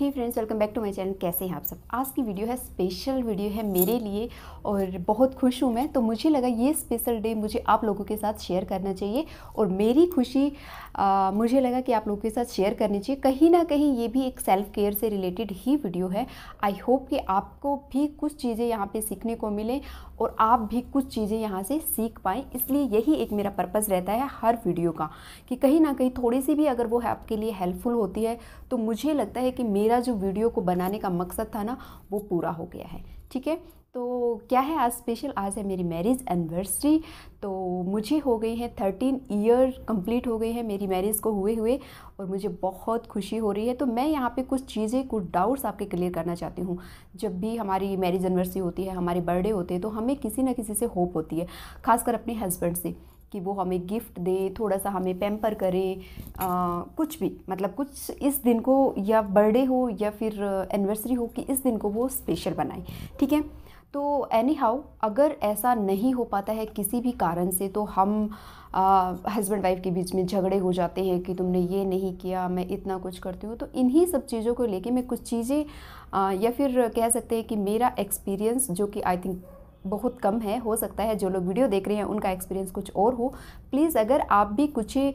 Hey friends welcome back to my channel कैसे हैं आप सब आज की वीडियो है स्पेशल वीडियो है मेरे लिए और बहुत खुश हूँ मैं तो मुझे लगा ये स्पेशल डे मुझे आप लोगों के साथ शेयर करना चाहिए और मेरी खुशी आ, मुझे लगा कि आप लोगों के साथ शेयर करनी चाहिए कहीं ना कहीं ये भी एक सेल्फ केयर से रिलेटेड ही वीडियो है आई होप कि आपको भी कुछ चीज़ें यहाँ पर सीखने को मिलें और आप भी कुछ चीज़ें यहाँ से सीख पाएँ इसलिए यही एक मेरा पर्पज़ रहता है हर वीडियो का कि कहीं ना कहीं थोड़ी सी भी अगर वो आपके लिए हेल्पफुल होती है तो मुझे लगता है कि मेरे मेरा जो वीडियो को बनाने का मकसद था ना वो पूरा हो गया है ठीक है तो क्या है आज स्पेशल आज है मेरी मैरिज एनिवर्सरी तो मुझे हो गई है थर्टीन ईयर कंप्लीट हो गई है मेरी मैरिज को हुए हुए और मुझे बहुत खुशी हो रही है तो मैं यहाँ पे कुछ चीज़ें कुछ डाउट्स आपके क्लियर करना चाहती हूँ जब भी हमारी मैरिज एनिवर्सरी होती है हमारे बर्थडे होते हैं तो हमें किसी ना किसी से होप होती है खासकर अपने हस्बैंड से कि वो हमें गिफ्ट दे थोड़ा सा हमें पेम्पर करे आ, कुछ भी मतलब कुछ इस दिन को या बर्थडे हो या फिर एनिवर्सरी हो कि इस दिन को वो स्पेशल बनाए ठीक है तो एनी हाउ अगर ऐसा नहीं हो पाता है किसी भी कारण से तो हम हस्बैंड वाइफ के बीच में झगड़े हो जाते हैं कि तुमने ये नहीं किया मैं इतना कुछ करती हूँ तो इन्हीं सब चीज़ों को लेके मैं कुछ चीज़ें या फिर कह सकते हैं कि मेरा एक्सपीरियंस जो कि आई थिंक बहुत कम है हो सकता है जो लोग वीडियो देख रहे हैं उनका एक्सपीरियंस कुछ और हो प्लीज़ अगर आप भी कुछ ही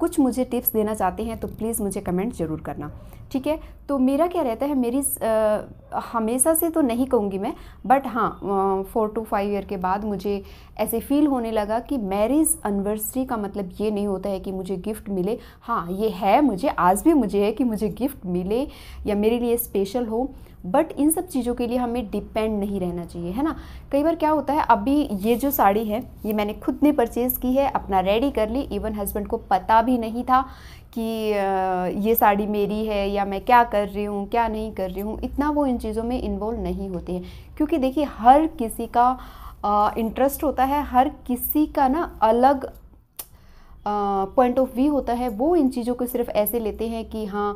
कुछ मुझे टिप्स देना चाहते हैं तो प्लीज़ मुझे कमेंट ज़रूर करना ठीक है तो मेरा क्या रहता है मेरी आ, हमेशा से तो नहीं कहूँगी मैं बट हाँ फोर टू फाइव ईयर के बाद मुझे ऐसे फील होने लगा कि मैरिज एनिवर्सरी का मतलब ये नहीं होता है कि मुझे गिफ्ट मिले हाँ ये है मुझे आज भी मुझे है कि मुझे गिफ्ट मिले या मेरे लिए स्पेशल हो बट इन सब चीज़ों के लिए हमें डिपेंड नहीं रहना चाहिए है ना कई बार क्या होता है अभी ये जो साड़ी है ये मैंने खुद ने परचेज़ की है अपना रेडी कर ली इवन हस्बैंड को पता पता भी नहीं था कि ये साड़ी मेरी है या मैं क्या कर रही हूँ क्या नहीं कर रही हूँ इतना वो इन चीज़ों में इन्वॉल्व नहीं होते हैं क्योंकि देखिए हर किसी का इंटरेस्ट होता है हर किसी का ना अलग पॉइंट ऑफ व्यू होता है वो इन चीज़ों को सिर्फ ऐसे लेते हैं कि हाँ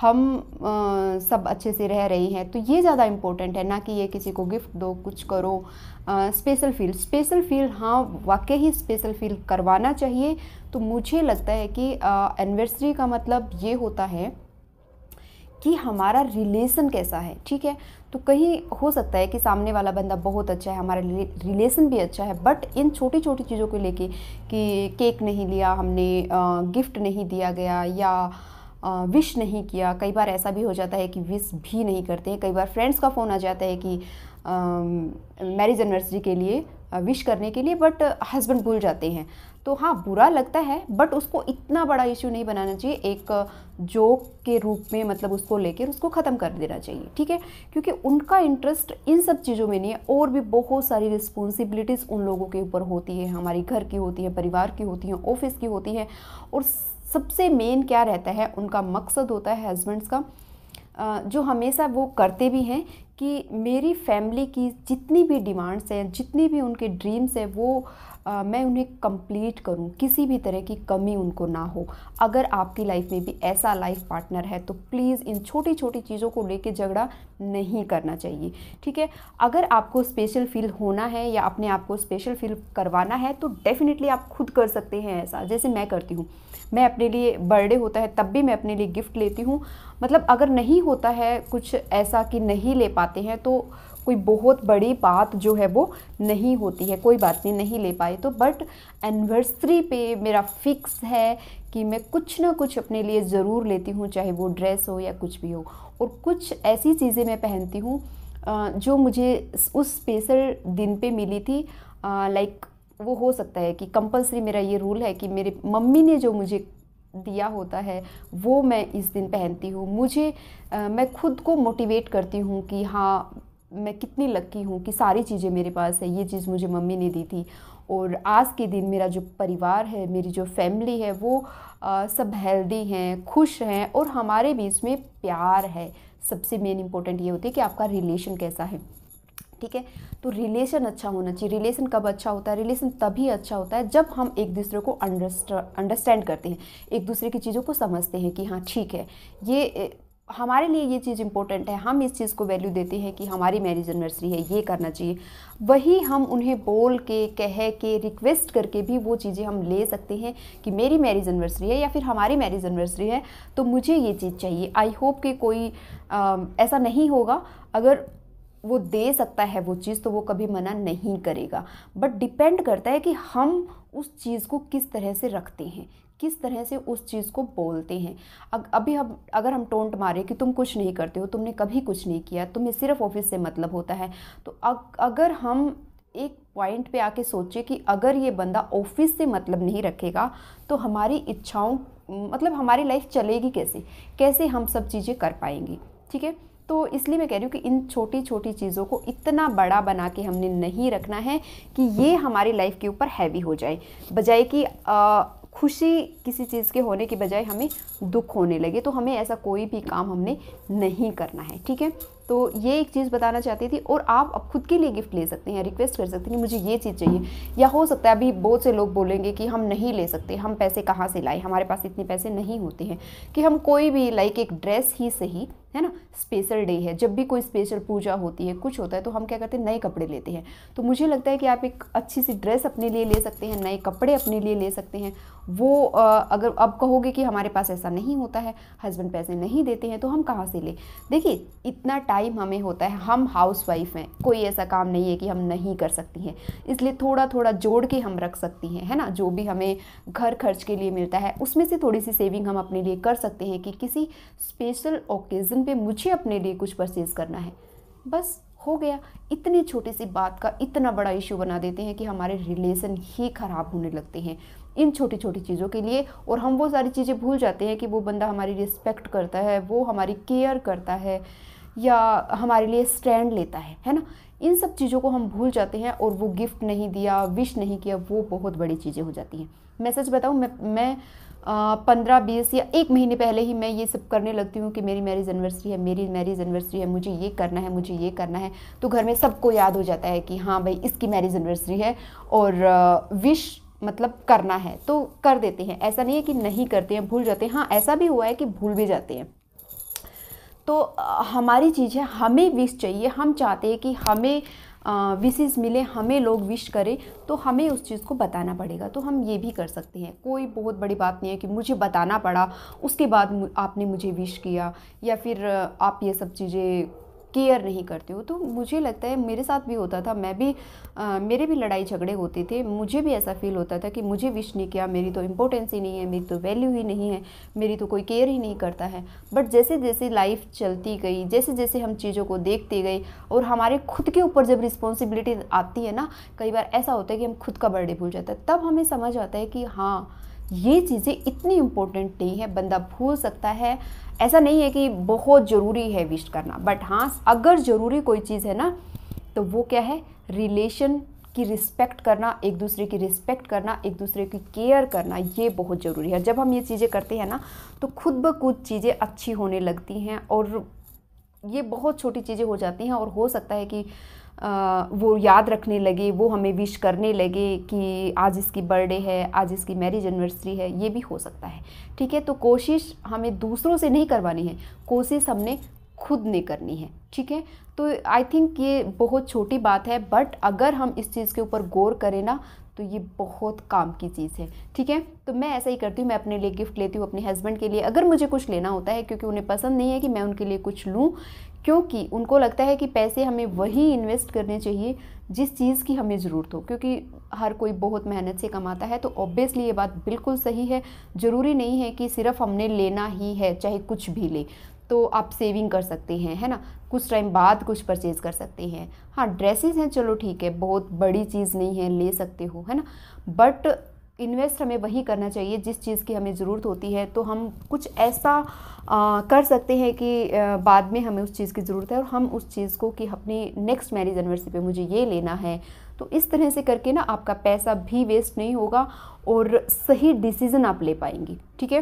हम आ, सब अच्छे से रह रहे हैं तो ये ज़्यादा इम्पोर्टेंट है ना कि ये किसी को गिफ्ट दो कुछ करो स्पेशल फील स्पेशल फील हाँ वाकई ही स्पेशल फील करवाना चाहिए तो मुझे लगता है कि एनिवर्सरी का मतलब ये होता है कि हमारा रिलेशन कैसा है ठीक है तो कहीं हो सकता है कि सामने वाला बंदा बहुत अच्छा है हमारा रिलेशन भी अच्छा है बट इन छोटी छोटी चीज़ों को लेके कि केक नहीं लिया हमने गिफ्ट नहीं दिया गया या विश नहीं किया कई बार ऐसा भी हो जाता है कि विश भी नहीं करते हैं कई बार फ्रेंड्स का फ़ोन आ जाता है कि मैरिज एनिवर्सरी के लिए विश करने के लिए बट हस्बैंड भूल जाते हैं तो हाँ बुरा लगता है बट उसको इतना बड़ा इश्यू नहीं बनाना चाहिए एक जोक के रूप में मतलब उसको लेकर उसको ख़त्म कर देना चाहिए ठीक है क्योंकि उनका इंटरेस्ट इन सब चीज़ों में नहीं है और भी बहुत सारी रिस्पॉन्सिबिलिटीज़ उन लोगों के ऊपर होती है हमारी घर की होती है परिवार की होती है ऑफिस की होती है और सबसे मेन क्या रहता है उनका मकसद होता है हस्बैंड्स का जो हमेशा वो करते भी हैं कि मेरी फैमिली की जितनी भी डिमांड्स हैं जितनी भी उनके ड्रीम्स हैं वो आ, मैं उन्हें कंप्लीट करूं किसी भी तरह की कमी उनको ना हो अगर आपकी लाइफ में भी ऐसा लाइफ पार्टनर है तो प्लीज़ इन छोटी छोटी चीज़ों को लेके झगड़ा नहीं करना चाहिए ठीक है अगर आपको स्पेशल फील होना है या अपने आप को स्पेशल फील करवाना है तो डेफ़िनेटली आप खुद कर सकते हैं ऐसा जैसे मैं करती हूँ मैं अपने लिए बर्थडे होता है तब भी मैं अपने लिए गिफ्ट लेती हूँ मतलब अगर नहीं होता है कुछ ऐसा कि नहीं ले पाते हैं तो कोई बहुत बड़ी बात जो है वो नहीं होती है कोई बात नहीं नहीं ले पाए तो बट एनिवर्सरी पे मेरा फिक्स है कि मैं कुछ ना कुछ अपने लिए ज़रूर लेती हूँ चाहे वो ड्रेस हो या कुछ भी हो और कुछ ऐसी चीज़ें मैं पहनती हूँ जो मुझे उस स्पेशल दिन पे मिली थी लाइक वो हो सकता है कि कंपलसरी मेरा ये रूल है कि मेरे मम्मी ने जो मुझे दिया होता है वो मैं इस दिन पहनती हूँ मुझे आ, मैं खुद को मोटिवेट करती हूँ कि हाँ मैं कितनी लक्की हूँ कि सारी चीज़ें मेरे पास है ये चीज़ मुझे मम्मी ने दी थी और आज के दिन मेरा जो परिवार है मेरी जो फैमिली है वो आ, सब हेल्दी हैं खुश हैं और हमारे बीच में प्यार है सबसे मेन इम्पोर्टेंट ये होती है कि आपका रिलेशन कैसा है ठीक है तो रिलेशन अच्छा होना चाहिए रिलेशन कब अच्छा होता है रिलेशन तभी अच्छा होता है जब हम एक दूसरे को अंडरस्टैंड करते हैं एक दूसरे की चीज़ों को समझते हैं कि हाँ ठीक है ये हमारे लिए ये चीज़ इंपॉर्टेंट है हम इस चीज़ को वैल्यू देते हैं कि हमारी मैरिज एनिवर्सरी है ये करना चाहिए वही हम उन्हें बोल के कह के रिक्वेस्ट करके भी वो चीज़ें हम ले सकते हैं कि मेरी मैरिज एनिवर्सरी है या फिर हमारी मैरिज एनिवर्सरी है तो मुझे ये चीज़ चाहिए आई होप कि कोई आ, ऐसा नहीं होगा अगर वो दे सकता है वो चीज़ तो वो कभी मना नहीं करेगा बट डिपेंड करता है कि हम उस चीज़ को किस तरह से रखते हैं किस तरह से उस चीज़ को बोलते हैं अग, अभी हम अगर हम टोंट मारे कि तुम कुछ नहीं करते हो तुमने कभी कुछ नहीं किया तुम्हें सिर्फ ऑफिस से मतलब होता है तो अग, अगर हम एक पॉइंट पे आके सोचे कि अगर ये बंदा ऑफिस से मतलब नहीं रखेगा तो हमारी इच्छाओं मतलब हमारी लाइफ चलेगी कैसे कैसे हम सब चीज़ें कर पाएंगे ठीक है तो इसलिए मैं कह रही हूँ कि इन छोटी छोटी चीज़ों को इतना बड़ा बना के हमने नहीं रखना है कि ये हम्म। हमारी लाइफ के ऊपर हैवी हो जाए बजाय कि आ, खुशी किसी चीज़ के होने के बजाय हमें दुख होने लगे तो हमें ऐसा कोई भी काम हमने नहीं करना है ठीक है तो ये एक चीज़ बताना चाहती थी और आप अब खुद के लिए गिफ्ट ले सकते हैं रिक्वेस्ट कर सकते हैं मुझे ये चीज़ चाहिए या हो सकता है अभी बहुत से लोग बोलेंगे कि हम नहीं ले सकते हम पैसे कहाँ से लाए हमारे पास इतने पैसे नहीं होते हैं कि हम कोई भी लाइक एक ड्रेस ही सही है ना स्पेशल डे है जब भी कोई स्पेशल पूजा होती है कुछ होता है तो हम क्या करते हैं नए कपड़े लेते हैं तो मुझे लगता है कि आप एक अच्छी सी ड्रेस अपने लिए ले सकते हैं नए कपड़े अपने लिए ले सकते हैं वो अगर अब कहोगे कि हमारे पास ऐसा नहीं होता है हस्बैंड पैसे नहीं देते हैं तो हम कहाँ से लें देखिए इतना टाइम हमें होता है हम हाउस वाइफ हैं कोई ऐसा काम नहीं है कि हम नहीं कर सकती हैं इसलिए थोड़ा थोड़ा जोड़ के हम रख सकती हैं है ना जो भी हमें घर खर्च के लिए मिलता है उसमें से थोड़ी सी सेविंग हम अपने लिए कर सकते हैं कि किसी स्पेशल ओकेज़न पे मुझे अपने लिए कुछ परचेज़ करना है बस हो गया इतनी छोटी सी बात का इतना बड़ा इशू बना देते हैं कि हमारे रिलेशन ही ख़राब होने लगते हैं इन छोटी छोटी चीज़ों के लिए और हम वो सारी चीज़ें भूल जाते हैं कि वो बंदा हमारी रिस्पेक्ट करता है वो हमारी केयर करता है या हमारे लिए स्टैंड लेता है है ना इन सब चीज़ों को हम भूल जाते हैं और वो गिफ्ट नहीं दिया विश नहीं किया वो बहुत बड़ी चीज़ें हो जाती हैं मैं सच बताऊँ मैं मैं पंद्रह बीस या एक महीने पहले ही मैं ये सब करने लगती हूँ कि मेरी मैरिज एनिवर्सरी है मेरी मैरिज एनिवर्सरी है मुझे ये करना है मुझे ये करना है तो घर में सबको याद हो जाता है कि हाँ भाई इसकी मैरिज एनिवर्सरी है और विश मतलब करना है तो कर देते हैं ऐसा नहीं है कि नहीं करते हैं भूल जाते हैं हाँ ऐसा भी हुआ है कि भूल भी जाते हैं तो हमारी चीज़ है हमें विश चाहिए हम चाहते हैं कि हमें विशेष मिले हमें लोग विश करें तो हमें उस चीज़ को बताना पड़ेगा तो हम ये भी कर सकते हैं कोई बहुत बड़ी बात नहीं है कि मुझे बताना पड़ा उसके बाद आपने मुझे विश किया या फिर आप ये सब चीज़ें केयर नहीं करती हूँ तो मुझे लगता है मेरे साथ भी होता था मैं भी आ, मेरे भी लड़ाई झगड़े होते थे मुझे भी ऐसा फील होता था कि मुझे विश नहीं किया मेरी तो इम्पोर्टेंस ही नहीं है मेरी तो वैल्यू ही नहीं है मेरी तो कोई केयर ही नहीं करता है बट जैसे जैसे लाइफ चलती गई जैसे जैसे हम चीज़ों को देखते गए और हमारे खुद के ऊपर जब रिस्पॉन्सिबिलिटी आती है ना कई बार ऐसा होता है कि हम खुद का बर्थडे भूल जाता है तब हमें समझ आता है कि हाँ ये चीज़ें इतनी इम्पोर्टेंट नहीं है बंदा भूल सकता है ऐसा नहीं है कि बहुत ज़रूरी है विश करना बट हाँ अगर ज़रूरी कोई चीज़ है ना तो वो क्या है रिलेशन की रिस्पेक्ट करना एक दूसरे की रिस्पेक्ट करना एक दूसरे की केयर करना ये बहुत ज़रूरी है जब हम ये चीज़ें करते हैं ना तो खुद ब खुद चीज़ें अच्छी होने लगती हैं और ये बहुत छोटी चीज़ें हो जाती हैं और हो सकता है कि वो याद रखने लगे वो हमें विश करने लगे कि आज इसकी बर्थडे है आज इसकी मैरिज एनिवर्सरी है ये भी हो सकता है ठीक है तो कोशिश हमें दूसरों से नहीं करवानी है कोशिश हमने खुद ने करनी है ठीक है तो आई थिंक ये बहुत छोटी बात है बट अगर हम इस चीज़ के ऊपर गौर करें ना तो ये बहुत काम की चीज़ है ठीक है तो मैं ऐसा ही करती हूँ मैं अपने लिए गिफ्ट लेती हूँ अपने हस्बैंड के लिए अगर मुझे कुछ लेना होता है क्योंकि उन्हें पसंद नहीं है कि मैं उनके लिए कुछ लूँ क्योंकि उनको लगता है कि पैसे हमें वही इन्वेस्ट करने चाहिए जिस चीज़ की हमें ज़रूरत हो क्योंकि हर कोई बहुत मेहनत से कमाता है तो ऑब्वियसली ये बात बिल्कुल सही है ज़रूरी नहीं है कि सिर्फ हमने लेना ही है चाहे कुछ भी ले तो आप सेविंग कर सकते हैं है ना कुछ टाइम बाद कुछ परचेज़ कर सकते हैं हाँ ड्रेसेस हैं चलो ठीक है बहुत बड़ी चीज़ नहीं है ले सकते हो है ना बट इन्वेस्ट हमें वही करना चाहिए जिस चीज़ की हमें ज़रूरत होती है तो हम कुछ ऐसा आ, कर सकते हैं कि आ, बाद में हमें उस चीज़ की ज़रूरत है और हम उस चीज़ को कि अपनी नेक्स्ट मैरिज एनिवर्सरी पे मुझे ये लेना है तो इस तरह से करके ना आपका पैसा भी वेस्ट नहीं होगा और सही डिसीज़न आप ले पाएंगी ठीक है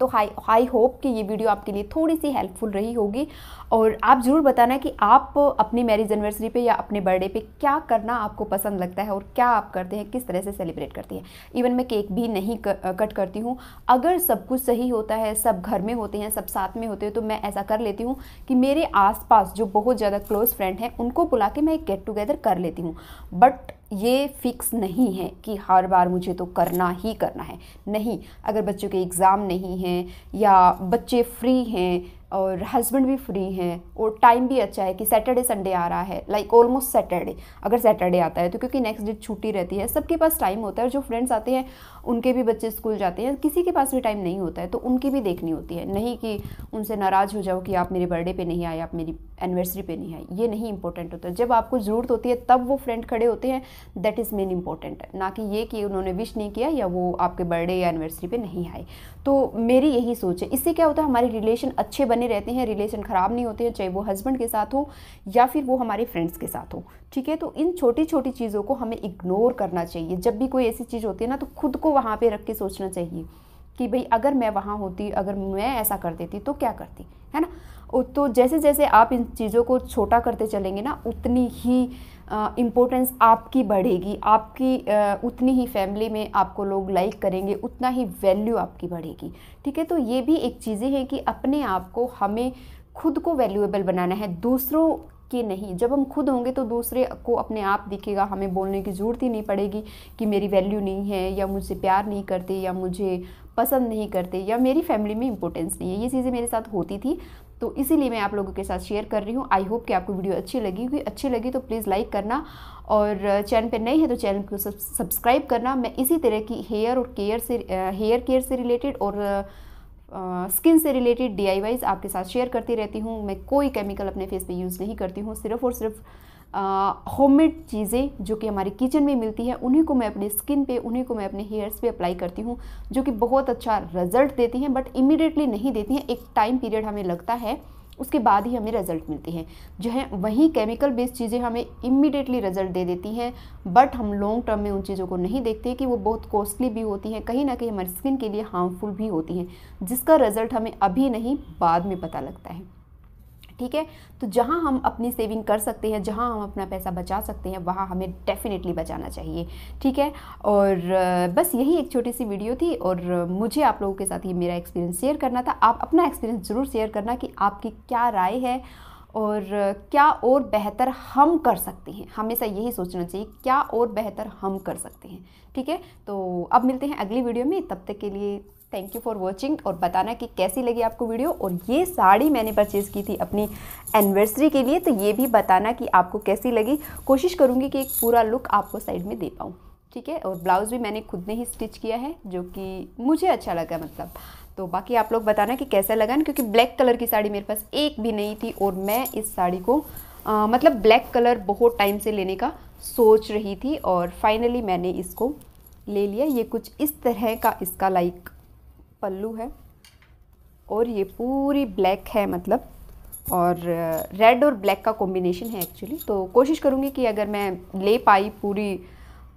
तो हाई आई होप कि ये वीडियो आपके लिए थोड़ी सी हेल्पफुल रही होगी और आप ज़रूर बताना कि आप अपनी मैरिज एनिवर्सरी पे या अपने बर्थडे पे क्या करना आपको पसंद लगता है और क्या आप करते हैं किस तरह से सेलिब्रेट करती हैं इवन मैं केक भी नहीं कट करती हूँ अगर सब कुछ सही होता है सब घर में होते हैं सब साथ में होते हैं तो मैं ऐसा कर लेती हूँ कि मेरे आस जो बहुत ज़्यादा क्लोज़ फ्रेंड हैं उनको बुला के मैं एक गेट टुगेदर कर लेती हूँ बट ये फिक्स नहीं है कि हर बार मुझे तो करना ही करना है नहीं अगर बच्चों के एग्ज़ाम नहीं हैं या बच्चे फ्री हैं और हस्बैंड भी फ्री हैं और टाइम भी अच्छा है कि सैटरडे संडे आ रहा है लाइक ऑलमोस्ट सैटरडे अगर सैटरडे आता है तो क्योंकि नेक्स्ट डे छुट्टी रहती है सबके पास टाइम होता है और जो फ्रेंड्स आते हैं उनके भी बच्चे स्कूल जाते हैं किसी के पास भी टाइम नहीं होता है तो उनकी भी देखनी होती है नहीं कि उनसे नाराज़ हो जाओ कि आप मेरे बर्थडे पर नहीं आए आप मेरी एनिवर्सरी पर नहीं आए ये नहीं इंपॉर्टेंट होता जब आपको ज़रूरत होती है तब वो फ्रेंड खड़े होते हैं दैट इज़ मेन इंपॉर्टेंट ना कि ये कि उन्होंने विश नहीं किया या वो आपके बर्थडे या एनिवर्सरी पर नहीं आए तो मेरी यही सोच है इससे क्या होता है हमारे रिलेशन अच्छे बने रहते हैं रिलेशन ख़राब नहीं होते हैं चाहे वो हस्बैंड के साथ हो या फिर वो हमारे फ्रेंड्स के साथ हो ठीक है तो इन छोटी छोटी चीज़ों को हमें इग्नोर करना चाहिए जब भी कोई ऐसी चीज़ होती है ना तो खुद को वहाँ पर रख के सोचना चाहिए कि भाई अगर मैं वहाँ होती अगर मैं ऐसा कर देती तो क्या करती है ना तो जैसे जैसे आप इन चीज़ों को छोटा करते चलेंगे ना उतनी ही इम्पोर्टेंस आपकी बढ़ेगी आपकी उतनी ही फैमिली में आपको लोग लाइक करेंगे उतना ही वैल्यू आपकी बढ़ेगी ठीक है तो ये भी एक चीज़ें हैं कि अपने आप को हमें खुद को वैल्यूएबल बनाना है दूसरों के नहीं जब हम खुद होंगे तो दूसरे को अपने आप दिखेगा हमें बोलने की ज़रूरत ही नहीं पड़ेगी कि मेरी वैल्यू नहीं है या मुझसे प्यार नहीं करते या मुझे पसंद नहीं करते या मेरी फैमिली में इंपॉर्टेंस नहीं है ये चीज़ें मेरे साथ होती थी तो इसीलिए मैं आप लोगों के साथ शेयर कर रही हूँ आई होप कि आपको वीडियो अच्छी लगी होगी अच्छी लगी तो प्लीज़ लाइक करना और चैनल पर नए हैं तो चैनल को सब्सक्राइब करना मैं इसी तरह की हेयर और केयर से हेयर केयर से रिलेटेड और स्किन से रिलेटेड डी आपके साथ शेयर करती रहती हूँ मैं कोई केमिकल अपने फेस पर यूज़ नहीं करती हूँ सिर्फ और सिर्फ होममेड चीज़ें जो कि हमारी किचन में मिलती है उन्हीं को मैं अपने स्किन पे उन्हीं को मैं अपने हेयर्स पे अप्लाई करती हूँ जो कि बहुत अच्छा रिजल्ट देती हैं बट इमीडिएटली नहीं देती हैं एक टाइम पीरियड हमें लगता है उसके बाद ही हमें रिजल्ट मिलते हैं जो है वही केमिकल बेस्ड चीज़ें हमें इमीडिएटली रिजल्ट दे देती हैं बट हम लॉन्ग टर्म में उन चीज़ों को नहीं देखते कि वो बहुत कॉस्टली भी होती हैं कहीं ना कहीं हमारी स्किन के लिए हार्मफुल भी होती हैं जिसका रिजल्ट हमें अभी नहीं बाद में पता लगता है ठीक है तो जहाँ हम अपनी सेविंग कर सकते हैं जहाँ हम अपना पैसा बचा सकते हैं वहाँ हमें डेफ़िनेटली बचाना चाहिए ठीक है और बस यही एक छोटी सी वीडियो थी और मुझे आप लोगों के साथ ये मेरा एक्सपीरियंस शेयर करना था आप अपना एक्सपीरियंस ज़रूर शेयर करना कि आपकी क्या राय है और क्या और बेहतर हम कर सकते हैं हमेशा यही सोचना चाहिए क्या और बेहतर हम कर सकते हैं ठीक है तो अब मिलते हैं अगली वीडियो में तब तक के लिए थैंक यू फॉर वॉचिंग और बताना कि कैसी लगी आपको वीडियो और ये साड़ी मैंने परचेज़ की थी अपनी एनिवर्सरी के लिए तो ये भी बताना कि आपको कैसी लगी कोशिश करूँगी कि एक पूरा लुक आपको साइड में दे पाऊँ ठीक है और ब्लाउज़ भी मैंने खुद ने ही स्टिच किया है जो कि मुझे अच्छा लगा मतलब तो बाकी आप लोग बताना कि कैसा लगा ना क्योंकि ब्लैक कलर की साड़ी मेरे पास एक भी नहीं थी और मैं इस साड़ी को आ, मतलब ब्लैक कलर बहुत टाइम से लेने का सोच रही थी और फाइनली मैंने इसको ले लिया ये कुछ इस तरह का इसका लाइक पल्लू है और ये पूरी ब्लैक है मतलब और रेड और ब्लैक का कॉम्बिनेशन है एक्चुअली तो कोशिश करूँगी कि अगर मैं ले पाई पूरी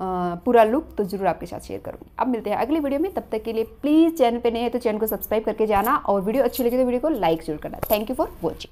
आ, पूरा लुक तो ज़रूर आपके साथ शेयर करूँगी अब मिलते हैं अगले वीडियो में तब तक के लिए प्लीज़ चैनल पे नए हैं तो चैनल को सब्सक्राइब करके जाना और वीडियो अच्छी लगे तो वीडियो को लाइक जरूर करना थैंक यू फॉर वॉचिंग